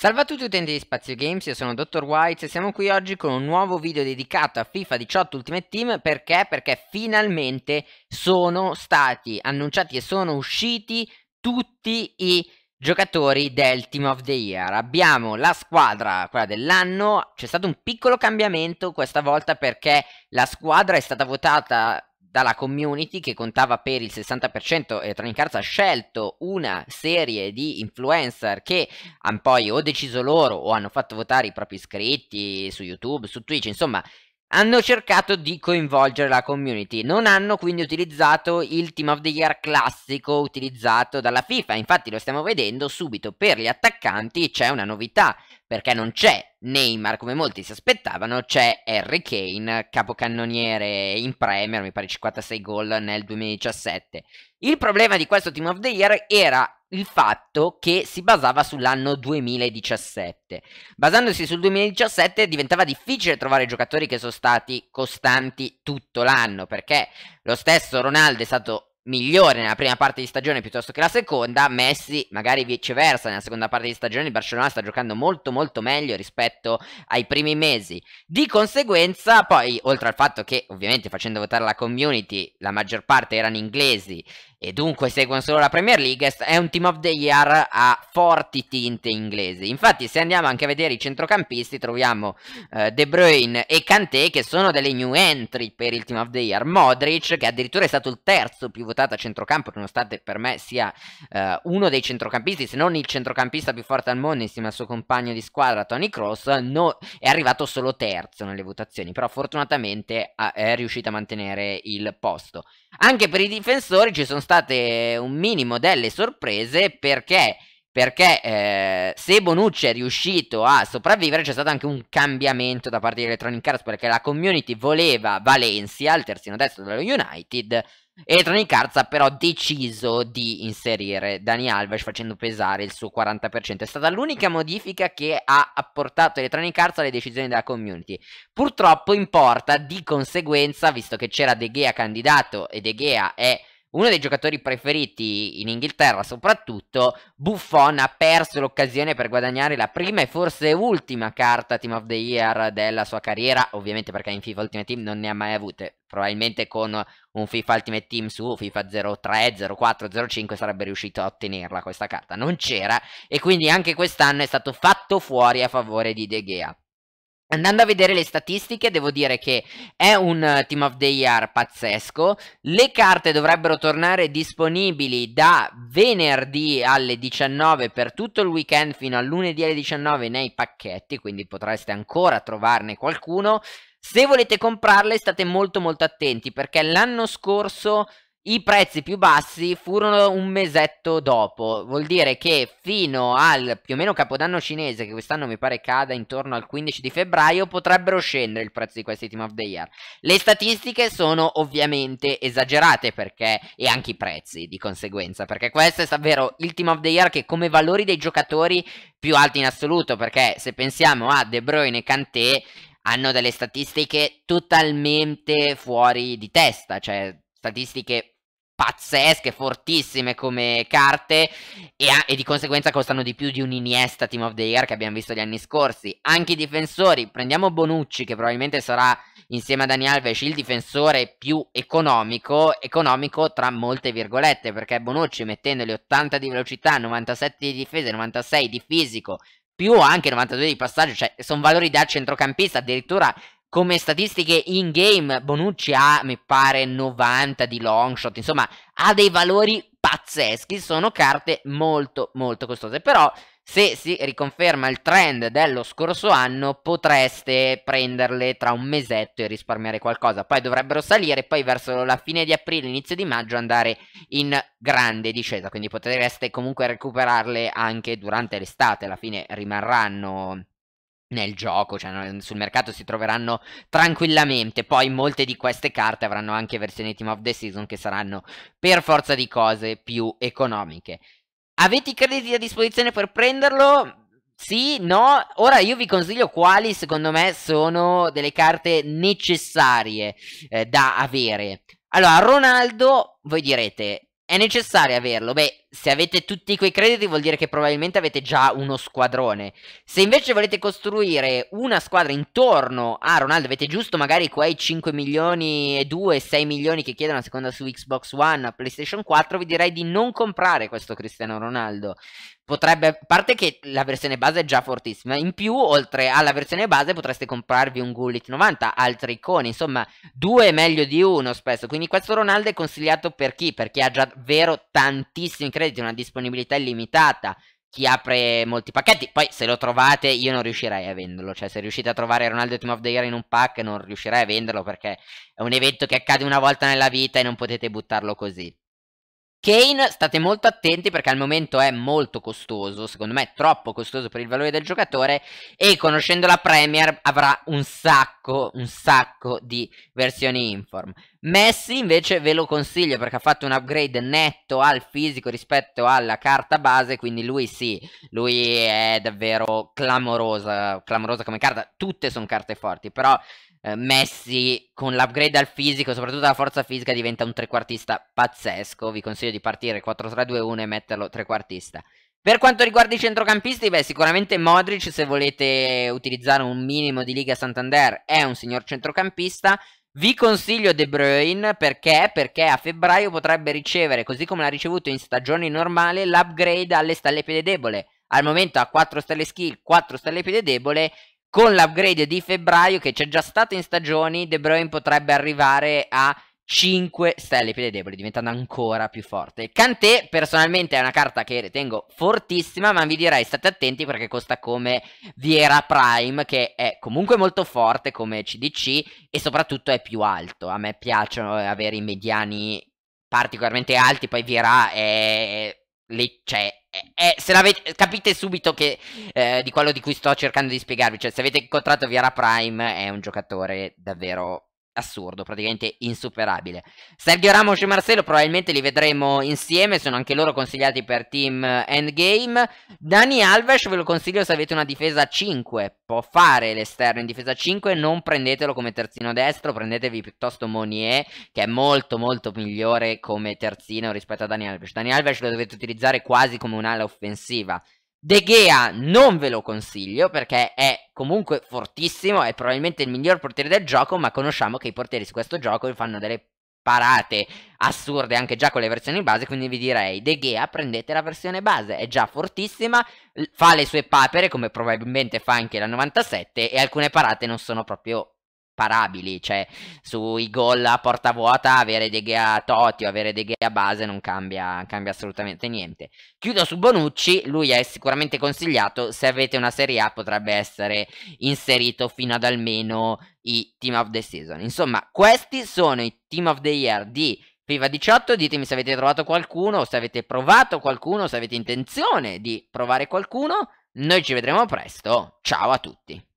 Salve a tutti utenti di Spazio Games, io sono Dr. White e siamo qui oggi con un nuovo video dedicato a FIFA 18 Ultimate Team perché? Perché finalmente sono stati annunciati e sono usciti tutti i giocatori del Team of the Year. Abbiamo la squadra, quella dell'anno, c'è stato un piccolo cambiamento questa volta perché la squadra è stata votata dalla community che contava per il 60% Electronic Arts ha scelto una serie di influencer che hanno poi o deciso loro o hanno fatto votare i propri iscritti su YouTube, su Twitch, insomma hanno cercato di coinvolgere la community, non hanno quindi utilizzato il Team of the Year classico utilizzato dalla FIFA, infatti lo stiamo vedendo subito per gli attaccanti c'è una novità perché non c'è Neymar come molti si aspettavano, c'è Harry Kane, capocannoniere in Premier, mi pare 56 gol nel 2017. Il problema di questo Team of the Year era il fatto che si basava sull'anno 2017. Basandosi sul 2017 diventava difficile trovare giocatori che sono stati costanti tutto l'anno, perché lo stesso Ronaldo è stato migliore nella prima parte di stagione piuttosto che la seconda, Messi magari viceversa nella seconda parte di stagione il Barcellona sta giocando molto molto meglio rispetto ai primi mesi. Di conseguenza poi oltre al fatto che ovviamente facendo votare la community la maggior parte erano inglesi e dunque seguono solo la Premier League, è un team of the year a forti tinte inglesi. Infatti se andiamo anche a vedere i centrocampisti troviamo eh, De Bruyne e Kanté che sono delle new entry per il team of the year. Modric che addirittura è stato il terzo più votato a centrocampo nonostante per me sia eh, uno dei centrocampisti, se non il centrocampista più forte al mondo insieme al suo compagno di squadra Tony Cross, no, è arrivato solo terzo nelle votazioni, però fortunatamente è riuscito a mantenere il posto. Anche per i difensori ci sono state un minimo delle sorprese perché perché eh, se Bonucci è riuscito a sopravvivere c'è stato anche un cambiamento da parte di Electronic Arts perché la community voleva Valencia, il terzino destro dello United, Electronic Arts ha però deciso di inserire Dani Alves facendo pesare il suo 40%. È stata l'unica modifica che ha apportato Electronic Arts alle decisioni della community. Purtroppo in porta di conseguenza, visto che c'era De Gea candidato e De Gea è uno dei giocatori preferiti in Inghilterra soprattutto, Buffon ha perso l'occasione per guadagnare la prima e forse ultima carta Team of the Year della sua carriera, ovviamente perché in FIFA Ultimate Team non ne ha mai avute, probabilmente con un FIFA Ultimate Team su FIFA 03, 04, 05 sarebbe riuscito a ottenerla questa carta, non c'era e quindi anche quest'anno è stato fatto fuori a favore di De Gea. Andando a vedere le statistiche devo dire che è un eh, Team of the Year pazzesco, le carte dovrebbero tornare disponibili da venerdì alle 19 per tutto il weekend fino a lunedì alle 19 nei pacchetti, quindi potreste ancora trovarne qualcuno. Se volete comprarle state molto molto attenti perché l'anno scorso i prezzi più bassi furono un mesetto dopo, vuol dire che fino al più o meno capodanno cinese, che quest'anno mi pare cada intorno al 15 di febbraio, potrebbero scendere il prezzo di questi Team of the Year. Le statistiche sono ovviamente esagerate perché, e anche i prezzi di conseguenza, perché questo è davvero il Team of the Year che come valori dei giocatori più alti in assoluto, perché se pensiamo a De Bruyne e Kanté hanno delle statistiche totalmente fuori di testa, cioè statistiche pazzesche, fortissime come carte e, a, e, di conseguenza costano di più di un Iniesta Team of the Year che abbiamo visto gli anni scorsi. Anche i difensori, prendiamo Bonucci che probabilmente sarà insieme a Dani Alves il difensore più economico, economico tra molte virgolette perché Bonucci mettendo le 80 di velocità, 97 di difesa, 96 di fisico, più anche 92 di passaggio, cioè sono valori da centrocampista addirittura come statistiche in game, Bonucci ha, mi pare, 90 di long shot, insomma, ha dei valori pazzeschi, sono carte molto molto costose, però se si riconferma il trend dello scorso anno potreste prenderle tra un mesetto e risparmiare qualcosa, poi dovrebbero salire, poi verso la fine di aprile, inizio di maggio andare in grande discesa, quindi potreste comunque recuperarle anche durante l'estate, alla fine rimarranno nel gioco, cioè sul mercato si troveranno tranquillamente. Poi molte di queste carte avranno anche versioni Team of the Season che saranno per forza di cose più economiche. Avete i crediti a disposizione per prenderlo? Sì, no. Ora io vi consiglio quali secondo me sono delle carte necessarie eh, da avere. Allora, Ronaldo, voi direte, è necessario averlo? Beh, se avete tutti quei crediti vuol dire che probabilmente avete già uno squadrone. Se invece volete costruire una squadra intorno a Ronaldo, avete giusto magari quei 5 milioni e 2, 6 milioni che chiedono a seconda su Xbox One, PlayStation 4, vi direi di non comprare questo Cristiano Ronaldo. Potrebbe, a parte che la versione base è già fortissima, in più oltre alla versione base potreste comprarvi un Gullit 90, altre icone, insomma due è meglio di uno spesso, quindi questo Ronaldo è consigliato per chi? Per chi ha già vero tantissimi crediti, una disponibilità illimitata, chi apre molti pacchetti. Poi se lo trovate io non riuscirei a venderlo, cioè se riuscite a trovare Ronaldo Team of the Year in un pack non riuscirei a venderlo perché è un evento che accade una volta nella vita e non potete buttarlo così. Kane state molto attenti perché al momento è molto costoso, secondo me è troppo costoso per il valore del giocatore e conoscendo la Premier avrà un sacco, un sacco di versioni inform. Messi invece ve lo consiglio perché ha fatto un upgrade netto al fisico rispetto alla carta base, quindi lui sì, lui è davvero clamorosa, clamorosa come carta, tutte sono carte forti, però eh, Messi con l'upgrade al fisico, soprattutto la forza fisica, diventa un trequartista pazzesco. Vi consiglio di partire 4-3-2-1 e metterlo trequartista. Per quanto riguarda i centrocampisti, beh, sicuramente Modric, se volete utilizzare un minimo di Liga Santander, è un signor centrocampista. Vi consiglio De Bruyne perché? Perché a febbraio potrebbe ricevere, così come l'ha ricevuto in stagione normale, l'upgrade alle stelle piede debole. Al momento ha 4 stelle skill, 4 stelle piede debole con l'upgrade di febbraio che c'è già stato in stagioni, De Bruyne potrebbe arrivare a 5 stelle piede deboli, diventando ancora più forte. Kanté personalmente è una carta che ritengo fortissima, ma vi direi state attenti perché costa come Viera Prime, che è comunque molto forte come CDC e soprattutto è più alto. A me piacciono avere i mediani particolarmente alti, poi Viera è le, c'è. Cioè, eh, eh, capite subito che eh, di quello di cui sto cercando di spiegarvi, cioè se avete incontrato Viara Prime è un giocatore davvero assurdo, praticamente insuperabile. Sergio Ramos e Marcelo probabilmente li vedremo insieme, sono anche loro consigliati per team endgame. Dani Alves ve lo consiglio se avete una difesa 5, può fare l'esterno in difesa 5, non prendetelo come terzino destro, prendetevi piuttosto Monier che è molto molto migliore come terzino rispetto a Dani Alves. Dani Alves lo dovete utilizzare quasi come un'ala offensiva De Gea non ve lo consiglio perché è comunque fortissimo, è probabilmente il miglior portiere del gioco, ma conosciamo che i portieri su questo gioco fanno delle parate assurde anche già con le versioni base, quindi vi direi De Gea prendete la versione base, è già fortissima, fa le sue papere come probabilmente fa anche la 97 e alcune parate non sono proprio imparabili, cioè sui gol a porta vuota avere De Gea Totti o avere De Gea base non cambia, cambia assolutamente niente. Chiudo su Bonucci, lui è sicuramente consigliato, se avete una Serie A potrebbe essere inserito fino ad almeno i Team of the Season. Insomma, questi sono i Team of the Year di FIFA 18, ditemi se avete trovato qualcuno, se avete provato qualcuno, se avete intenzione di provare qualcuno. Noi ci vedremo presto, ciao a tutti!